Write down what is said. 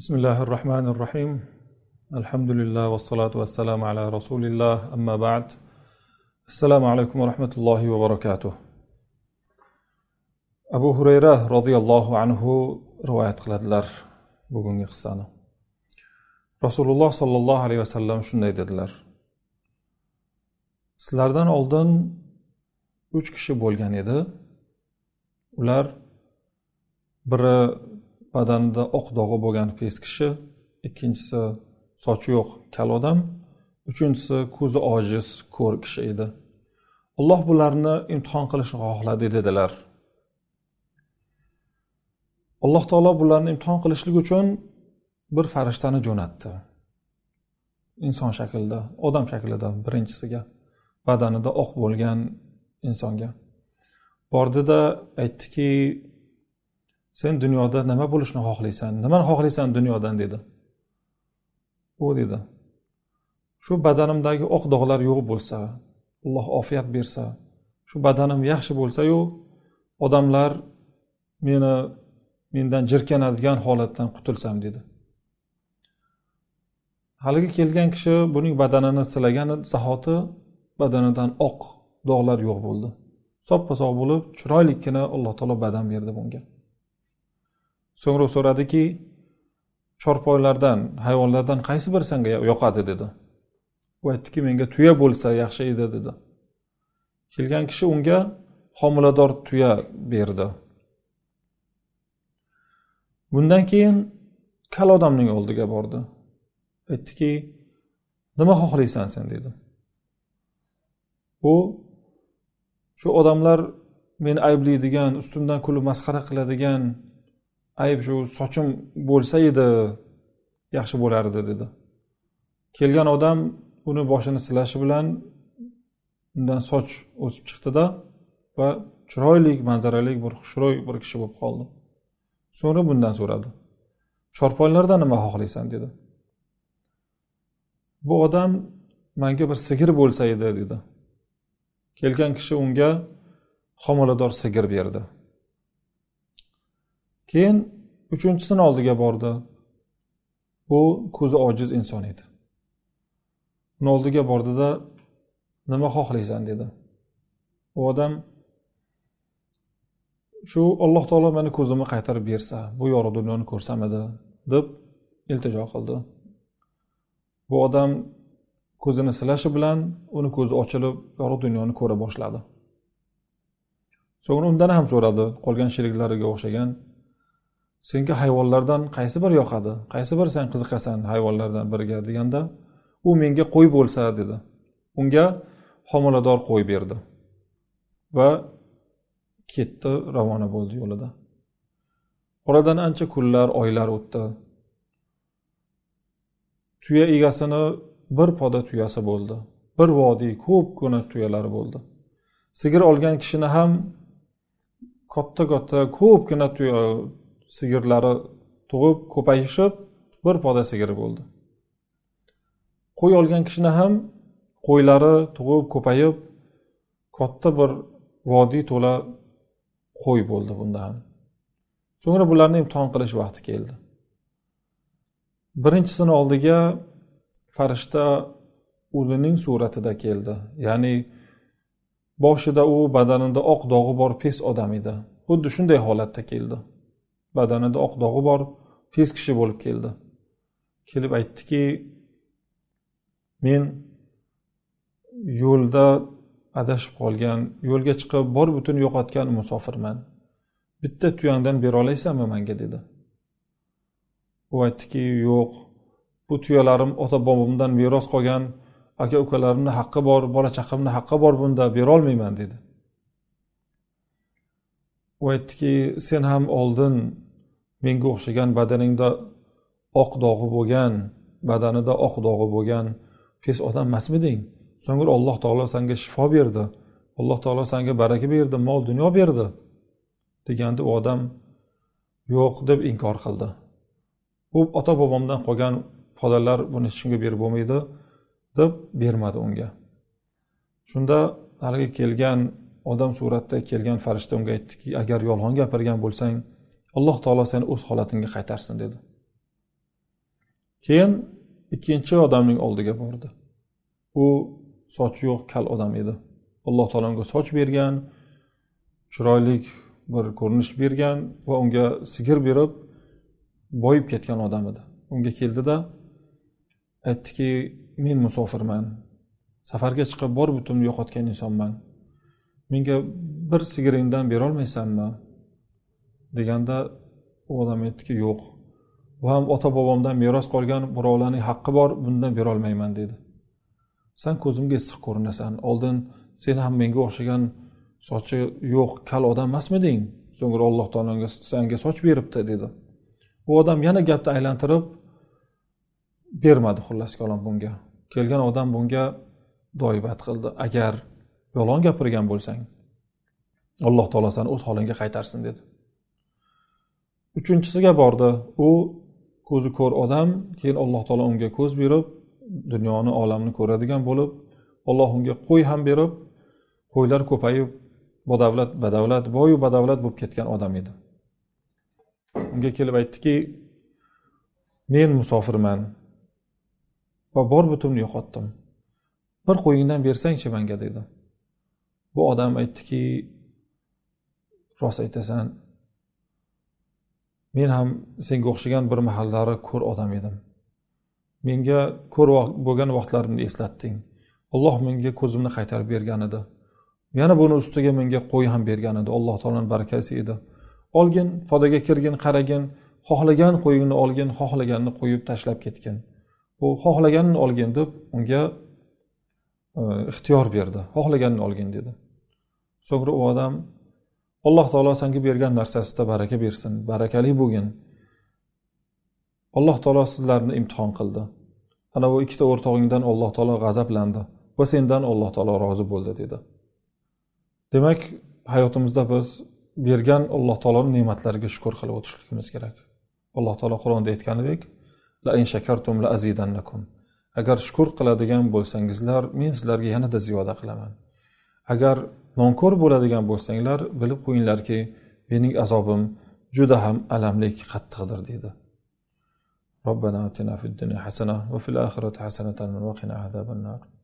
بسم الله الرحمن الرحيم الحمد لله والصلاة والسلام على رسول الله أما بعد السلام عليكم ورحمة الله وبركاته أبو هريرة رضي الله عنه رواية قلدلر bugungi qissani rasululloh sollallohu alayhi vasallam shunday dedilar sizlardan oldin uch kishi bo'lgan edi ular biri badanida oq dog'i bo'lgan pes kishi ikkinchisi sochi yo'q kal odam uchinchisi ko'zi ojiz ko'r kishi edi alloh bularni imtihon qilishni xohladi dedilar alloh taolo bularni imtihon qilishlik uchun bir farishtani jo'natdi inson shaklida odam shaklida birinchisiga badanida oq bo'lgan insonga bordida aytdiki sen dunyoda nima bo'lishni xohlaysan nimani xohlaysan dunyodan dedi u dedi shu badanimdagi oq dog'lar yo'q bo'lsa alloh ofiyat bersa shu badanim yaxshi bo'lsayu odamlar meni mendan jirkanadigan holatdan qutulsam dedi haligi kelgan kishi buning badanini silagan zahoti badanidan oq dog'lar yo'q bo'ldi soppa sog' bo'lib chiroylikkina alloh taolo badan berdi bunga so'ngra so'radiki chorpoylardan hayvonlardan qaysi biri senga yoqadi dedi u aytdiki menga tuya bo'lsa yaxshi edi dedi kelgan kishi unga homilador tuya berdi bundan keyin kal odamning oldiga bordi aytdiki nima xohlaysan sen dedi u shu odamlar meni ayblaydigan ustimdan kulib masxara qiladigan ayb shu sochim bo'lsa edi yaxshi bo'lardi dedi kelgan odam uni boshini silashi bilan undan soch o'sib chiqdida va chiroyli manzarali bir xushro'y bir kishi bo'lib qoldi so'ngra bundan so'radi chorponlardan nima xohlaysan dedi bu odam manga bir sigir bo'lsa edi dedi kelgan kishi unga homilador sigir berdi keyin uchinchisini oldiga bordi bu ko'zi ojiz inson edi uni oldiga bordida nima xohlaysan dedi u odam shu alloh taolo mani ko'zimni qaytarib bersa bu yorug' dunyoni ko'rsam edi deb iltijo qildi bu odam ko'zini silashi bilan uni ko'zi ochilib yorug' dunyoni ko'ra boshladi so'ngra undan ham so'radi qolgan sheriklariga o'xshagan senga hayvonlardan qaysi biri yoqadi qaysi biri sen qiziqasan hayvonlardan biriga deganda u menga qo'y bo'lsa dedi unga homilador qo'y berdi va ketdi ravona bo'ldi yo'lida oradan ancha kunlar oylar o'tdi tuya egasini bir poda tuyasi bo'ldi bir vodiy ko'pgina tuyalari bo'ldi sigir olgan kishini ham katta katta ko'pgina sigirlari tug'ib ko'payishib bir poda sigir bo'ldi qo'y olgan kishini ham qo'ylari tug'ib ko'payib katta bir vodiy to'la qo'y bo'ldi bunda ham so'ngra bularni imtihon qilish vaqti keldi birinchisini oldiga farishta o'zining suratida keldi ya'ni boshida u badanida oq dog'i bor pes odam edi xuddi shunday holatda keldi badanida oq dog'i bor pes kishi bo'lib keldi kelib aytdiki men yo'lda adashib qolgan yo'lga chiqib bor butun yo'qotgan musofirman bitta tuyangdan bera olasanmi manga dedi u aytdiki yo'q bu tuyalarim ota bobomdan meros qolgan aka ukalarimni haqqi bor bola chaqamni haqqi bor bunda berolmayman dedi u aytdiki sen ham oldin menga o'xshagan badaningda oq dog'i bo'lgan badanida oq dog'i bo'lgan pes odam emasmiding so'ngra alloh taolo sanga shifo berdi alloh taolo sanga baraka berdi mol dunyo berdi deganda u odam yo'q deb inkor qildi bu ota bobomdan qolgan podalar buni hech kimga berib bo'lmaydi deb bermadi unga shunda haligi kelgan odam suratda kelgan farishta unga aytdiki agar yolg'on gapirgan bo'lsang alloh taolo seni o'z holatingga qaytarsin dedi keyin ikkinchi odamning oldiga bordi u sochi yo'q kal odam edi alloh taolo unga soch bergan chiroyli bir ko'rinish bergan va unga sigir berib boyib ketgan odam edi unga keldida aytdiki men musofirman safarga chiqib bor butunni yo'qotgan insonman menga bir sigiringdan berolmaysanmi deganda u odam aytdiki yo'q bu ham ota bobomdan meros qolgan birovlarning haqqi bor bundan berolmayman dedi san ko'zimga issiq ko'rinasan oldin sen ham menga o'xshagan sochi yo'q kal odam emasmiding so'ngra alloh taolonga sanga soch beribdi dedi u odam yana gapni aylantirib bermadi xullas kalom bunga kelgan odam bunga doibat qildi agar yolg'on gapirgan bo'lsang alloh taolo seni o'z holingga qaytarsin dedi uchinchisiga bordi u ko'zi ko'r odam keyin alloh taolo unga ko'z berib dunyoni olamni ko'radigan bo'lib alloh unga qo'y ham berib qo'ylar ko'payib badavlat badavlat boyu badavlat bo'lib ketgan odam edi unga kelib aytdiki men musofirman va bor butunni yo'qotdim bir qo'yingdan bersangchi manga dedi bu odam aytdiki rost aytasan men ham senga o'xshagan bir mahallari ko'r odam edim menga ko'r bo'lgan vaqtlarimni eslatding alloh menga ko'zimni qaytarib bergan edi yana buni ustiga menga qo'y ham bergan edi alloh taoloni barakasi edi olgin podaga kirgin qaragin xohlagan qo'yingni olgin xohlaganini qo'yib tashlab ketgin u xohlaganini olgin deb unga e, ixtiyor berdi xohlaganini olgin dedi so'ngra u odam alloh taolo sanga bergan narsasida baraka bersin barakali bo'lgin alloh taolo sizlarni imtihon qildi ana bu ikkita o'rtog'ingdan alloh taolo g'azablandi va sendan alloh taolo rozi bo'ldi dedi demak hayotimizda biz bergan alloh taoloni ne'matlariga shukur qilib o'tishligimiz kerak alloh taolo qur'onda aytganidek agar shukur qiladigan bo'lsangizlar men sizlarga yanada ziyoda qilaman agar nonko'r bo'ladigan bo'lsanglar bilib qo'yinglarki mening azobim juda ham alamlik qattiqdir deydi ربنا اتنا في الدنيا حسنه وفي الاخره حسنه وقنا عذاب النار